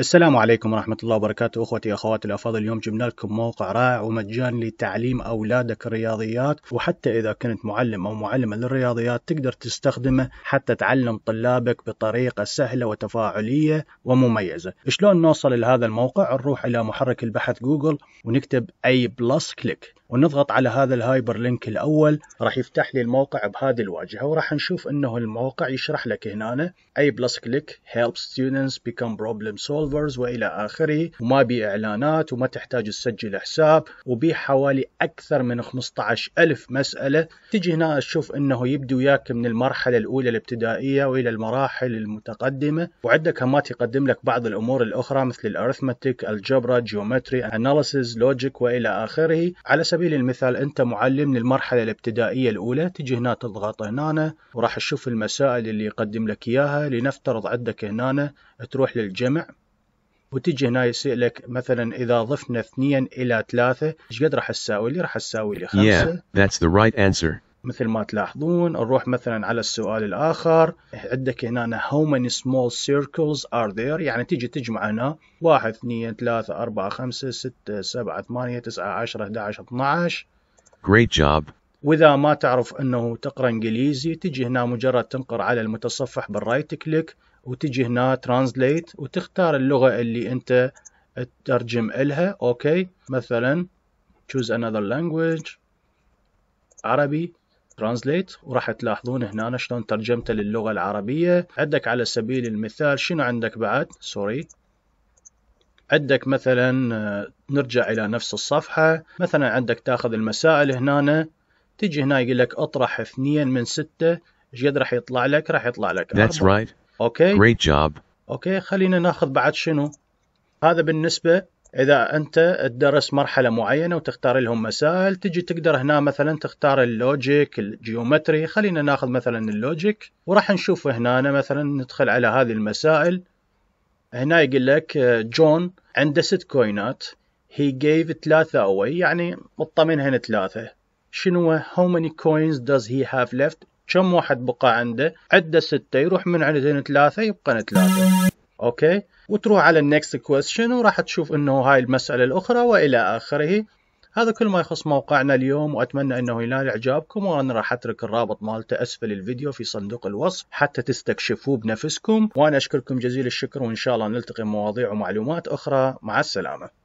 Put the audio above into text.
السلام عليكم ورحمة الله وبركاته أخوتي أخواتي الأفاضل اليوم جبنا لكم موقع رائع ومجان لتعليم أولادك الرياضيات وحتى إذا كنت معلم أو معلمة للرياضيات تقدر تستخدمه حتى تعلم طلابك بطريقة سهلة وتفاعلية ومميزة شلون نوصل لهذا الموقع نروح إلى محرك البحث جوجل ونكتب أي بلس كليك ونضغط على هذا الهايبر لينك الاول راح يفتح لي الموقع بهذه الواجهه وراح نشوف انه الموقع يشرح لك هنا اي بلس كليك هيلب ستودنتس بيكم بروبلم سولفرز والى اخره وما بي اعلانات وما تحتاج تسجل حساب وبي حوالي اكثر من 15000 مساله تجي هنا تشوف انه يبدو وياك من المرحله الاولى الابتدائيه والى المراحل المتقدمه وعندك همات يقدم لك بعض الامور الاخرى مثل الارثمتيك الجبرا جيومتري اناليسيز لوجيك والى اخره على سبيل سبيل المثال انت معلم للمرحله الابتدائيه الاولى تجي هنا تضغط هنا وراح تشوف المسائل اللي يقدم لك اياها لنفترض عندك هنا تروح للجمع وتجي هنا يسألك مثلا إذا ضفنا اثنين إلى ثلاثة إيش قد راح تساوي لي؟ راح تساوي لي خمسة. Yeah, that's the right answer. مثل ما تلاحظون نروح مثلا على السؤال الآخر عندك هنا how many small circles are there يعني تيجي تجمع هنا 1 2 3 4 5 6 7 8 9 10 11 12 Great job وإذا ما تعرف أنه تقرأ إنجليزي تجي هنا مجرد تنقر على المتصفح بالرايت كليك وتجي هنا ترانسليت وتختار اللغة اللي أنت تترجم إلها أوكي مثلا choose another language عربي ترانزليت وراح تلاحظون هنا شلون ترجمته للغة العربية عندك على سبيل المثال شنو عندك بعد سوري عندك مثلا آه، نرجع إلى نفس الصفحة مثلا عندك تاخذ المسائل هنا تجي هنا يقول لك اطرح اثنين من ستة ايش قد راح يطلع لك راح يطلع لك That's right. اوكي Great job. اوكي خلينا ناخذ بعد شنو هذا بالنسبة اذا انت تدرس مرحله معينه وتختار لهم مسائل تجي تقدر هنا مثلا تختار اللوجيك الجيومتري خلينا ناخذ مثلا اللوجيك وراح نشوف هنا أنا مثلا ندخل على هذه المسائل هنا يقول لك جون عنده ست كوينات هي جيف ثلاثة أوي يعني مطمنهن ثلاثة شنو هو ماني كوينز داز هي هاف ليفت كم واحد بقى عنده عده ستة يروح من عندهن ثلاثة يبقى ثلاثة اوكي وتروح على النكست كويستشن وراح تشوف انه هاي المساله الاخرى والى اخره هذا كل ما يخص موقعنا اليوم واتمنى انه ينال اعجابكم وانا راح اترك الرابط مالته اسفل الفيديو في صندوق الوصف حتى تستكشفوه بنفسكم وانا اشكركم جزيل الشكر وان شاء الله نلتقي مواضيع ومعلومات اخرى مع السلامه